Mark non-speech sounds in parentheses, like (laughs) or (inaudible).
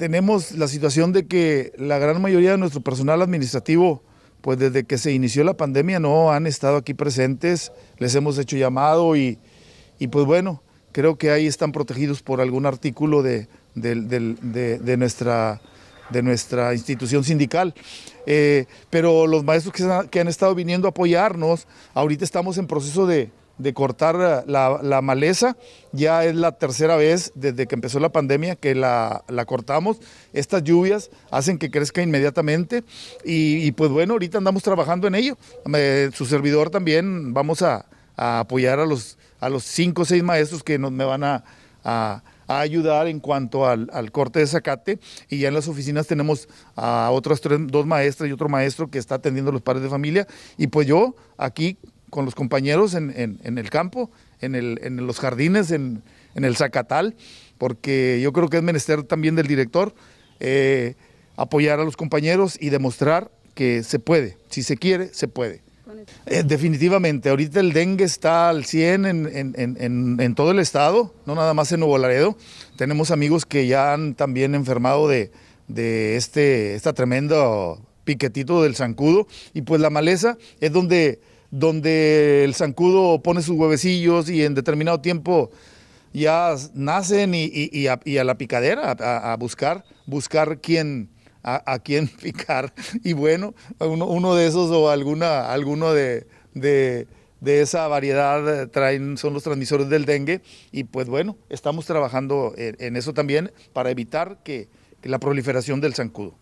tenemos la situación de que la gran mayoría de nuestro personal administrativo, pues desde que se inició la pandemia no han estado aquí presentes, les hemos hecho llamado y, pues bueno, creo que ahí están protegidos por algún artículo de, de, de, de nuestra, institución sindical. Eh, pero los maestros que han estado viniendo a apoyarnos, ahorita estamos en proceso de, de cortar eh, la, maleza. Ya es la tercera vez desde que empezó la pandemia que la, cortamos. Estas lluvias hacen que crezca inmediatamente y, pues bueno, ahorita andamos trabajando en ello. su servidor también vamos a, apoyar a los, a los cinco o seis maestros que nos, me van a, ayudar en cuanto al, corte de zacate y ya en las oficinas tenemos a otras dos maestras y otro maestro que está atendiendo a los padres de familia y pues yo aquí con los compañeros en, en, el campo, en, el, en los jardines, en, el Zacatal, porque yo creo que es menester también del director eh, apoyar a los compañeros y demostrar que se puede, si se quiere, se puede. Eh, definitivamente, ahorita el dengue está al 100 en, en, en, todo el estado, no nada más en Nuevo Laredo. Tenemos amigos que ya han también enfermado de, de este, esta tremenda piquetito del zancudo y pues la maleza es donde donde el zancudo pone sus huevecillos y en determinado tiempo ya nacen y, a, la picadera, a, buscar, buscar quién, a, quién (laughs) picar. Y bueno, uno, de esos o alguna, alguno de, de, esa variedad traen, son los transmisores del dengue. Y pues bueno, estamos trabajando en, eso también para evitar que la proliferación del zancudo.